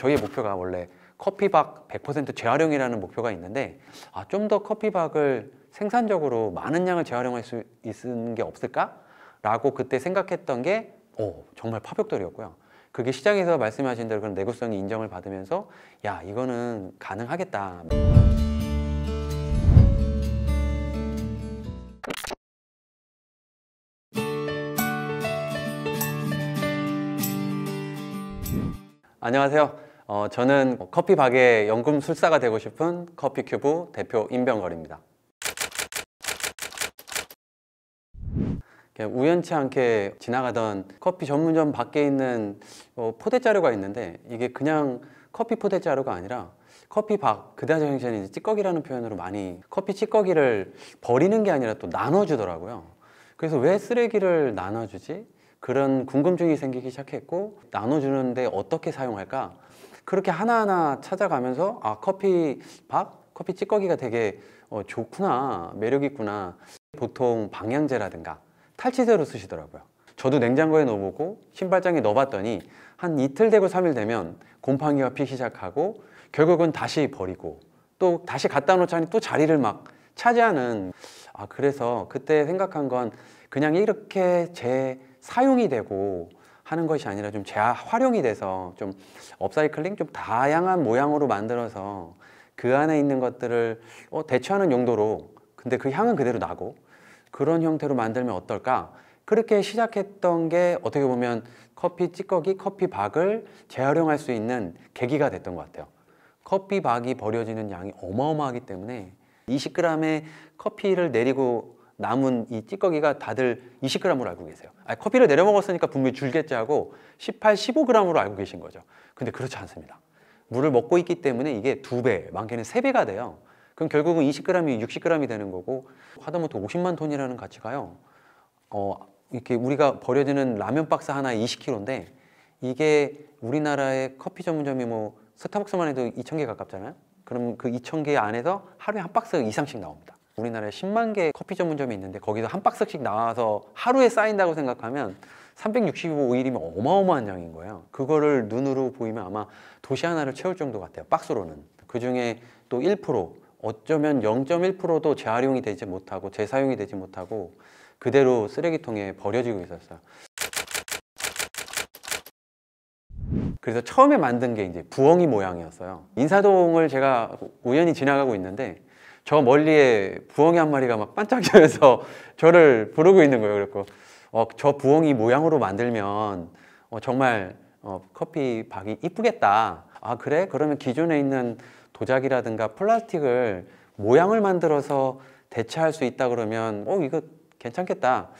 저희 목표가 원래 커피박 100% 재활용이라는 목표가 있는데 아, 좀더 커피박을 생산적으로 많은 양을 재활용할 수 있는 게 없을까? 라고 그때 생각했던 게 오, 정말 파격돌이었고요 그게 시장에서 말씀하신 대로 그런 내구성이 인정을 받으면서 야 이거는 가능하겠다. 안녕하세요. 어, 저는 뭐 커피박의 연금술사가 되고 싶은 커피큐브 대표 임병걸입니다. 우연치 않게 지나가던 커피 전문점 밖에 있는 어, 포대자루가 있는데 이게 그냥 커피 포대자루가 아니라 커피박 그다지 행이 찌꺼기라는 표현으로 많이 커피 찌꺼기를 버리는 게 아니라 또 나눠주더라고요. 그래서 왜 쓰레기를 나눠주지? 그런 궁금증이 생기기 시작했고 나눠주는데 어떻게 사용할까? 그렇게 하나하나 찾아가면서 아 커피 밥? 커피 찌꺼기가 되게 어, 좋구나 매력 있구나 보통 방향제라든가 탈취제로 쓰시더라고요 저도 냉장고에 넣어보고 신발장에 넣어봤더니 한 이틀 되고 삼일 되면 곰팡이가 피 시작하고 결국은 다시 버리고 또 다시 갖다 놓자니 또 자리를 막 차지하는 아 그래서 그때 생각한 건 그냥 이렇게 제 사용이 되고 하는 것이 아니라 좀 재활용이 돼서 좀 업사이클링 좀 다양한 모양으로 만들어서 그 안에 있는 것들을 어, 대처하는 용도로 근데 그 향은 그대로 나고 그런 형태로 만들면 어떨까 그렇게 시작했던 게 어떻게 보면 커피 찌꺼기, 커피 박을 재활용할 수 있는 계기가 됐던 것 같아요 커피 박이 버려지는 양이 어마어마하기 때문에 20g의 커피를 내리고 남은 이 찌꺼기가 다들 20g으로 알고 계세요. 아니, 커피를 내려 먹었으니까 분명히 줄겠지 하고 18, 15g으로 알고 계신 거죠. 근데 그렇지 않습니다. 물을 먹고 있기 때문에 이게 두배 많게는 세배가 돼요. 그럼 결국은 20g이 60g이 되는 거고 하다못해 50만 톤이라는 가치가요. 어, 이렇게 우리가 버려지는 라면 박스 하나에 20kg인데 이게 우리나라의 커피 전문점이 뭐 스타벅스만 해도 2,000개 가깝잖아요. 그럼 그 2,000개 안에서 하루에 한 박스 이상씩 나옵니다. 우리나라에 10만 개 커피 전문점이 있는데 거기서 한 박스씩 나와서 하루에 쌓인다고 생각하면 365일이면 어마어마한 양인 거예요. 그거를 눈으로 보이면 아마 도시 하나를 채울 정도 같아요. 박스로는. 그중에 또 1% 어쩌면 0.1%도 재활용이 되지 못하고 재사용이 되지 못하고 그대로 쓰레기통에 버려지고 있었어요. 그래서 처음에 만든 게 이제 부엉이 모양이었어요. 인사동을 제가 우연히 지나가고 있는데 저 멀리에 부엉이 한 마리가 막 반짝이면서 저를 부르고 있는 거예요. 그래서 어, 저 부엉이 모양으로 만들면 어, 정말 어, 커피 박이 이쁘겠다. 아 그래? 그러면 기존에 있는 도자기라든가 플라스틱을 모양을 만들어서 대체할 수 있다 그러면 어 이거 괜찮겠다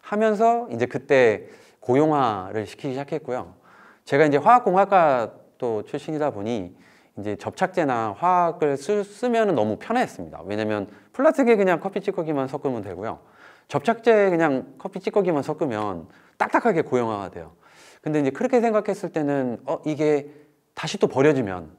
하면서 이제 그때 고용화를 시키기 시작했고요. 제가 이제 화학공학과 또 출신이다 보니 이제 접착제나 화학을 쓰, 면 너무 편했습니다. 왜냐면 플라스틱에 그냥 커피 찌꺼기만 섞으면 되고요. 접착제에 그냥 커피 찌꺼기만 섞으면 딱딱하게 고형화가 돼요. 근데 이제 그렇게 생각했을 때는 어 이게 다시 또 버려지면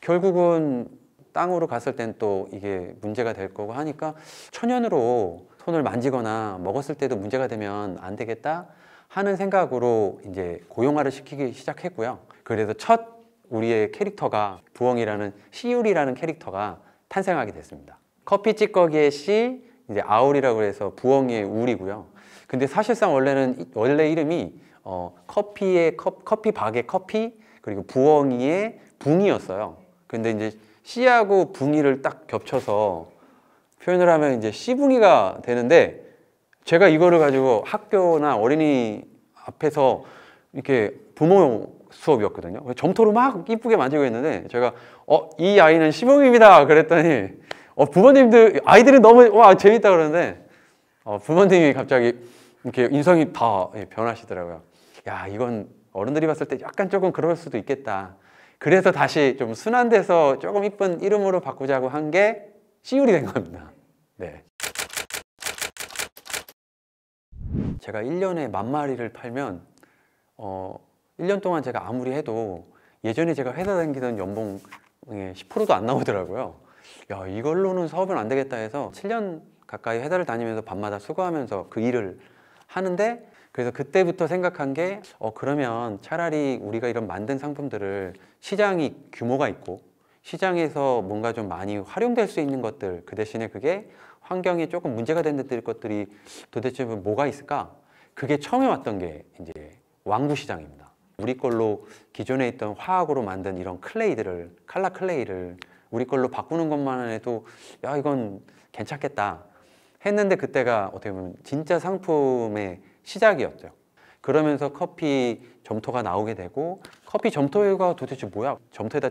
결국은 땅으로 갔을 땐또 이게 문제가 될 거고 하니까 천연으로 손을 만지거나 먹었을 때도 문제가 되면 안 되겠다 하는 생각으로 이제 고용화를 시키기 시작했고요. 그래서 첫 우리의 캐릭터가 부엉이라는 시율이라는 캐릭터가 탄생하게 됐습니다. 커피 찌꺼기의 시, 이제 아울이라고 해서 부엉이의 울이고요. 근데 사실상 원래는 원래 이름이 어, 커피의 컵, 커피 박의 커피 그리고 부엉이의 붕이었어요. 근데 이제 씨하고 붕이를 딱 겹쳐서 표현을 하면 이제 씨붕이가 되는데 제가 이거를 가지고 학교나 어린이 앞에서 이렇게 부모 수업이었거든요. 점토로 막 이쁘게 만지고 있는데 제가 어이 아이는 시범입니다 그랬더니 어 부모님들 아이들이 너무 와 재밌다 그러는데 어 부모님이 갑자기 이렇게 인성이 다 예, 변하시더라고요. 야 이건 어른들이 봤을 때 약간 조금 그럴 수도 있겠다. 그래서 다시 좀 순환돼서 조금 이쁜 이름으로 바꾸자고 한 게시율이된 겁니다. 네. 제가 1년에 만 마리를 팔면 어, 1년 동안 제가 아무리 해도 예전에 제가 회사 다니던 연봉의 10%도 안 나오더라고요. 야, 이걸로는 사업은 안 되겠다 해서 7년 가까이 회사를 다니면서 밤마다 수고하면서 그 일을 하는데 그래서 그때부터 생각한 게 어, 그러면 차라리 우리가 이런 만든 상품들을 시장이 규모가 있고 시장에서 뭔가 좀 많이 활용될 수 있는 것들 그 대신에 그게 환경에 조금 문제가 되는 것들이 도대체 뭐, 뭐가 있을까? 그게 처음에 왔던 게 이제 왕구시장입니다. 우리 걸로 기존에 있던 화학으로 만든 이런 클레이들을 칼라 클레이를 우리 걸로 바꾸는 것만 해도 야 이건 괜찮겠다 했는데 그때가 어떻게 보면 진짜 상품의 시작이었죠. 그러면서 커피 점토가 나오게 되고 커피 점토가 도대체 뭐야? 점토에다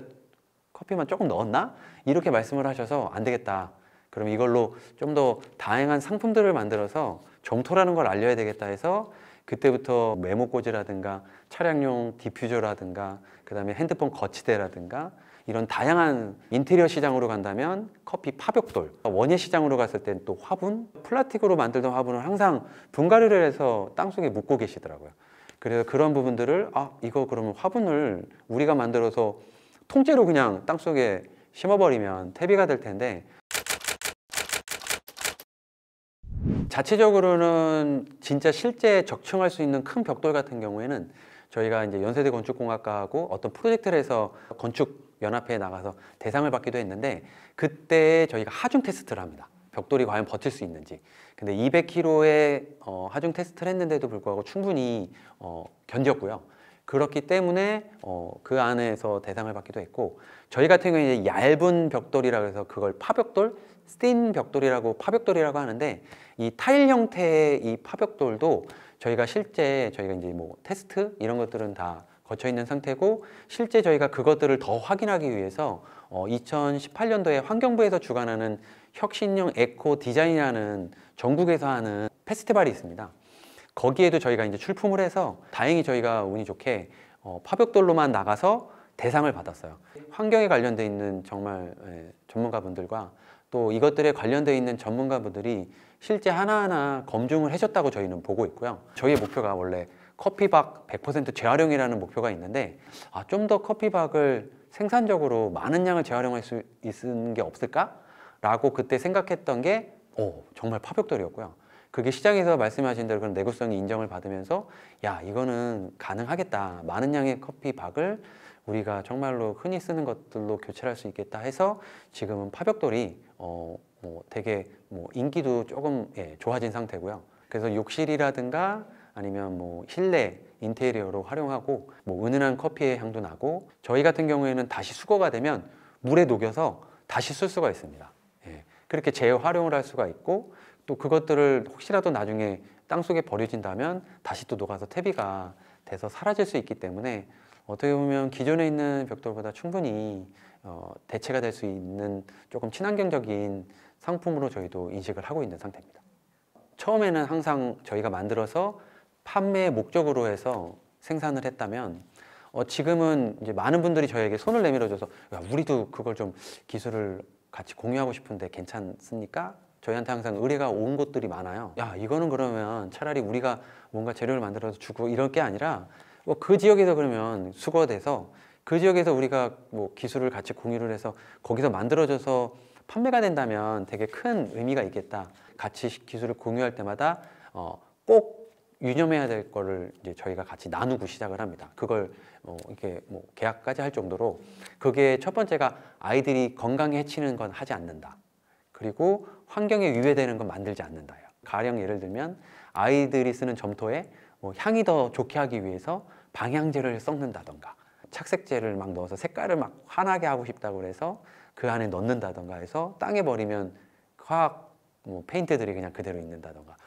커피만 조금 넣었나? 이렇게 말씀을 하셔서 안 되겠다. 그럼 이걸로 좀 더 다양한 상품들을 만들어서 점토라는 걸 알려야 되겠다 해서 그때부터 메모꽂이라든가 차량용 디퓨저라든가 그다음에 핸드폰 거치대라든가 이런 다양한 인테리어 시장으로 간다면 커피 파벽돌 원예 시장으로 갔을 땐 또 화분 플라틱으로 만들던 화분을 항상 분갈이를 해서 땅속에 묻고 계시더라고요 그래서 그런 부분들을 아 이거 그러면 화분을 우리가 만들어서 통째로 그냥 땅속에 심어버리면 퇴비가 될 텐데 자체적으로는 진짜 실제 적층할 수 있는 큰 벽돌 같은 경우에는 저희가 이제 연세대 건축공학과하고 어떤 프로젝트를 해서 건축 연합회에 나가서 대상을 받기도 했는데 그때 저희가 하중 테스트를 합니다. 벽돌이 과연 버틸 수 있는지. 근데 200kg의 어, 하중 테스트를 했는데도 불구하고 충분히 어, 견뎠고요. 그렇기 때문에 어, 그 안에서 대상을 받기도 했고 저희 같은 경우에 얇은 벽돌이라 그래서 그걸 파벽돌 스틴 벽돌이라고 파벽돌이라고 하는데 이 타일 형태의 이 파벽돌도 저희가 실제 저희가 이제 뭐 테스트 이런 것들은 다 거쳐 있는 상태고 실제 저희가 그것들을 더 확인하기 위해서 어 2018년도에 환경부에서 주관하는 혁신형 에코 디자인이라는 전국에서 하는 페스티벌이 있습니다. 거기에도 저희가 이제 출품을 해서 다행히 저희가 운이 좋게 어 파벽돌로만 나가서 대상을 받았어요. 환경에 관련돼 있는 정말 예, 전문가분들과 또 이것들에 관련되어 있는 전문가분들이 실제 하나하나 검증을 해줬다고 저희는 보고 있고요. 저희의 목표가 원래 커피박 100% 재활용이라는 목표가 있는데 아, 좀 더 커피박을 생산적으로 많은 양을 재활용할 수 있는 게 없을까? 라고 그때 생각했던 게 오, 정말 파격돌이었고요 그게 시장에서 말씀하신 대로 그런 내구성이 인정을 받으면서 야 이거는 가능하겠다. 많은 양의 커피박을 우리가 정말로 흔히 쓰는 것들로 교체할 수 있겠다 해서 지금은 파벽돌이 어, 뭐 되게 뭐 인기도 조금 예, 좋아진 상태고요. 그래서 욕실이라든가 아니면 뭐 실내 인테리어로 활용하고 뭐 은은한 커피의 향도 나고 저희 같은 경우에는 다시 수거가 되면 물에 녹여서 다시 쓸 수가 있습니다. 예, 그렇게 재활용을 할 수가 있고 또 그것들을 혹시라도 나중에 땅속에 버려진다면 다시 또 녹아서 퇴비가 돼서 사라질 수 있기 때문에 어떻게 보면 기존에 있는 벽돌보다 충분히 어, 대체가 될 수 있는 조금 친환경적인 상품으로 저희도 인식을 하고 있는 상태입니다. 처음에는 항상 저희가 만들어서 판매 목적으로 해서 생산을 했다면 어, 지금은 이제 많은 분들이 저에게 손을 내밀어줘서 야, 우리도 그걸 좀 기술을 같이 공유하고 싶은데 괜찮습니까? 저희한테 항상 의뢰가 온것들이 많아요. 야 이거는 그러면 차라리 우리가 뭔가 재료를 만들어서 주고 이런게 아니라 뭐 그 지역에서 그러면 수거돼서 그 지역에서 우리가 뭐 기술을 같이 공유를 해서 거기서 만들어져서 판매가 된다면 되게 큰 의미가 있겠다. 같이 기술을 공유할 때마다 어, 꼭 유념해야 될 거를 이제 저희가 같이 나누고 시작을 합니다. 그걸 뭐 이렇게 뭐 계약까지 할 정도로 그게 첫 번째가 아이들이 건강에 해치는 건 하지 않는다. 그리고 환경에 위배되는 건 만들지 않는다 가령 예를 들면 아이들이 쓰는 점토에 뭐 향이 더 좋게 하기 위해서 방향제를 섞는다던가 착색제를 막 넣어서 색깔을 막 환하게 하고 싶다고 그래서 그 안에 넣는다던가 해서 땅에 버리면 화학 뭐 페인트들이 그냥 그대로 있는다던가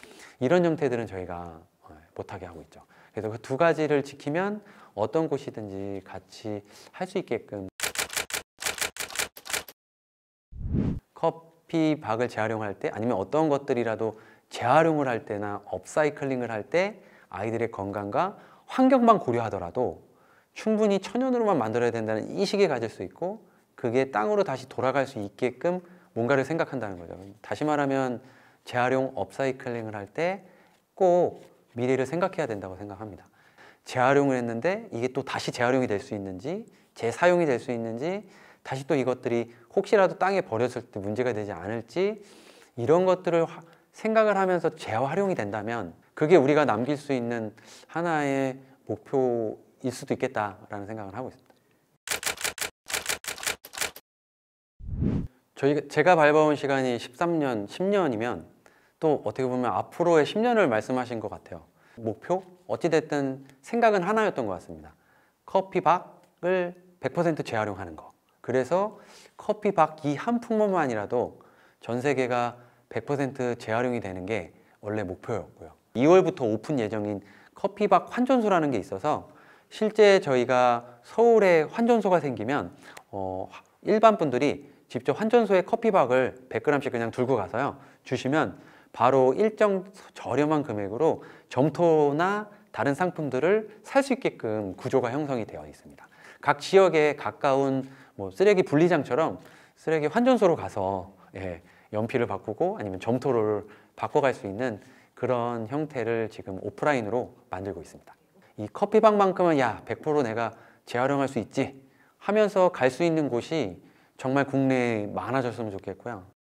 이런 형태들은 저희가 어, 못하게 하고 있죠. 그래서 그 두 가지를 지키면 어떤 곳이든지 같이 할 수 있게끔 커피박을 재활용할 때 아니면 어떤 것들이라도 재활용을 할 때나 업사이클링을 할 때 아이들의 건강과 환경만 고려하더라도 충분히 천연으로만 만들어야 된다는 인식을 가질 수 있고 그게 땅으로 다시 돌아갈 수 있게끔 뭔가를 생각한다는 거죠. 다시 말하면 재활용 업사이클링을 할 때 꼭 미래를 생각해야 된다고 생각합니다. 재활용을 했는데 이게 또 다시 재활용이 될 수 있는지 재사용이 될 수 있는지 다시 또 이것들이 혹시라도 땅에 버렸을 때 문제가 되지 않을지 이런 것들을 생각을 하면서 재활용이 된다면 그게 우리가 남길 수 있는 하나의 목표 일 수도 있겠다라는 생각을 하고 있습니다. 저희 제가 밟아온 시간이 13년, 10년이면 또 어떻게 보면 앞으로의 10년을 말씀하신 것 같아요. 목표? 어찌됐든 생각은 하나였던 것 같습니다. 커피박을 100% 재활용하는 거. 그래서 커피박 이 한 품목만이라도 전 세계가 100% 재활용이 되는 게 원래 목표였고요. 2월부터 오픈 예정인 커피박 환전소라는 게 있어서 실제 저희가 서울에 환전소가 생기면 어, 일반 분들이 직접 환전소에 커피박을 100g씩 그냥 들고 가서요 주시면 바로 일정 저렴한 금액으로 점토나 다른 상품들을 살 수 있게끔 구조가 형성이 되어 있습니다 각 지역에 가까운 뭐 쓰레기 분리장처럼 쓰레기 환전소로 가서 예, 연필을 바꾸고 아니면 점토를 바꿔갈 수 있는 그런 형태를 지금 오프라인으로 만들고 있습니다 이 커피방만큼은 야 100% 내가 재활용할 수 있지 하면서 갈 수 있는 곳이 정말 국내에 많아졌으면 좋겠고요.